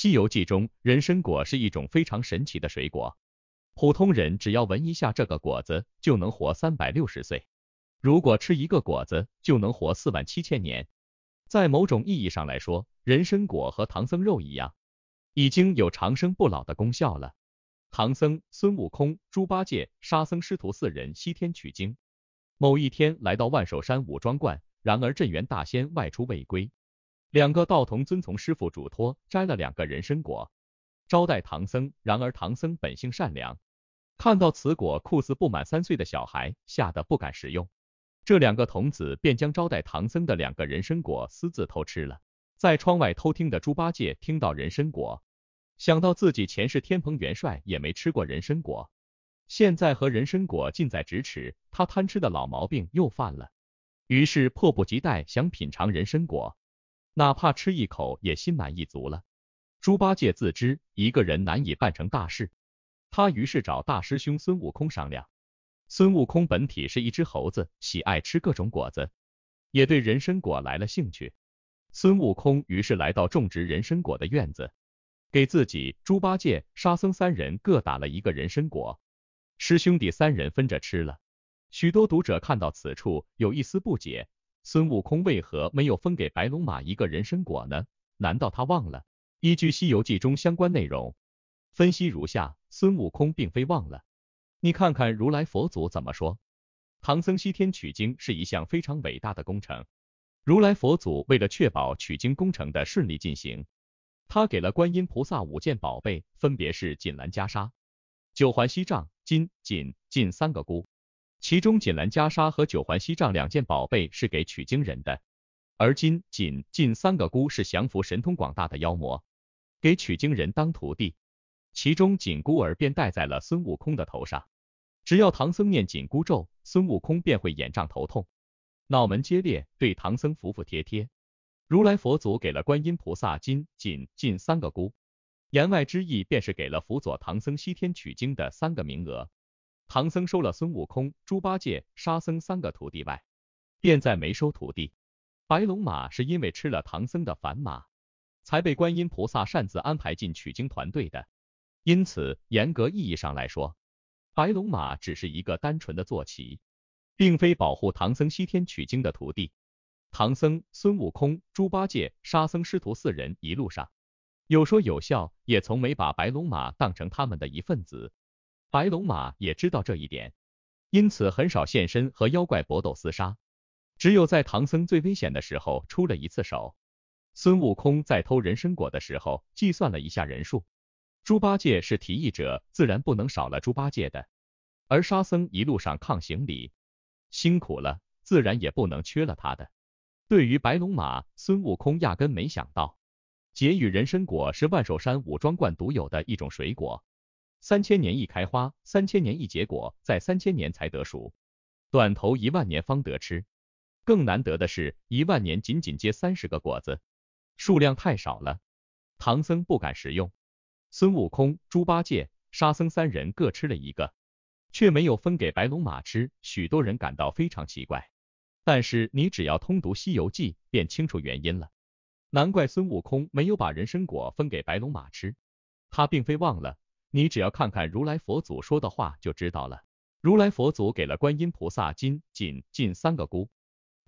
《西游记》中，人参果是一种非常神奇的水果。普通人只要闻一下这个果子，就能活三百六十岁；如果吃一个果子，就能活四万七千年。在某种意义上来说，人参果和唐僧肉一样，已经有长生不老的功效了。唐僧、孙悟空、猪八戒、沙僧师徒四人西天取经，某一天来到万寿山五庄观，然而镇元大仙外出未归。两个道童遵从师傅嘱托，摘了两个人参果招待唐僧。然而唐僧本性善良，看到此果酷似不满三岁的小孩，吓得不敢食用。这两个童子便将招待唐僧的两个人参果私自偷吃了。在窗外偷听的猪八戒听到人参果，想到自己前世天蓬元帅也没吃过人参果，现在和人参果近在咫尺，他贪吃的老毛病又犯了，于是迫不及待想品尝人参果。哪怕吃一口也心满意足了。猪八戒自知一个人难以办成大事，他于是找大师兄孙悟空商量。孙悟空本体是一只猴子，喜爱吃各种果子，也对人参果来了兴趣。孙悟空于是来到种植人参果的院子，给自己、猪八戒、沙僧三人各打了一个人参果，师兄弟三人分着吃了。许多读者看到此处有一丝不解。孙悟空为何没有分给白龙马一个人参果呢？难道他忘了？依据《西游记》中相关内容分析如下，孙悟空并非忘了。你看看如来佛祖怎么说？唐僧西天取经是一项非常伟大的工程，如来佛祖为了确保取经工程的顺利进行，他给了观音菩萨五件宝贝，分别是锦兰袈裟、九环锡杖、金锦、金三个箍。其中锦兰袈裟和九环锡杖两件宝贝是给取经人的，而金仅近三个姑是降服神通广大的妖魔，给取经人当徒弟。其中紧箍儿便戴在了孙悟空的头上，只要唐僧念紧箍咒，孙悟空便会眼胀头痛，脑门皆裂，对唐僧服服帖帖。如来佛祖给了观音菩萨金仅近三个箍，言外之意便是给了辅佐唐僧西天取经的三个名额。唐僧收了孙悟空、猪八戒、沙僧三个徒弟外，便再没收徒弟。白龙马是因为吃了唐僧的反马，才被观音菩萨擅自安排进取经团队的。因此，严格意义上来说，白龙马只是一个单纯的坐骑，并非保护唐僧西天取经的徒弟。唐僧、孙悟空、猪八戒、沙僧师徒四人一路上有说有笑，也从没把白龙马当成他们的一份子。白龙马也知道这一点，因此很少现身和妖怪搏斗厮杀，只有在唐僧最危险的时候出了一次手。孙悟空在偷人参果的时候，计算了一下人数，猪八戒是提议者，自然不能少了猪八戒的；而沙僧一路上抗行李，辛苦了，自然也不能缺了他的。对于白龙马，孙悟空压根没想到，解语人参果是万寿山五庄观独有的一种水果。三千年一开花，三千年一结果，在三千年才得熟，短头一万年方得吃。更难得的是，一万年仅仅结三十个果子，数量太少了，唐僧不敢食用。孙悟空、猪八戒、沙僧三人各吃了一个，却没有分给白龙马吃。许多人感到非常奇怪，但是你只要通读《西游记》，便清楚原因了。难怪孙悟空没有把人参果分给白龙马吃，他并非忘了。你只要看看如来佛祖说的话就知道了。如来佛祖给了观音菩萨金、锦、近三个箍，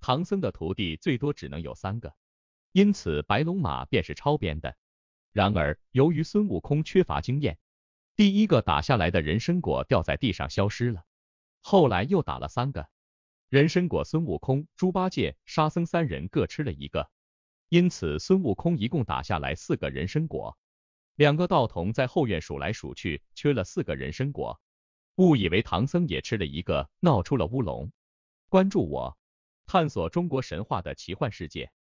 唐僧的徒弟最多只能有三个，因此白龙马便是超编的。然而，由于孙悟空缺乏经验，第一个打下来的人参果掉在地上消失了。后来又打了三个人参果，孙悟空、猪八戒、沙僧三人各吃了一个，因此孙悟空一共打下来四个人参果。两个道童在后院数来数去，缺了四个人参果，误以为唐僧也吃了一个，闹出了乌龙。关注我，探索中国神话的奇幻世界。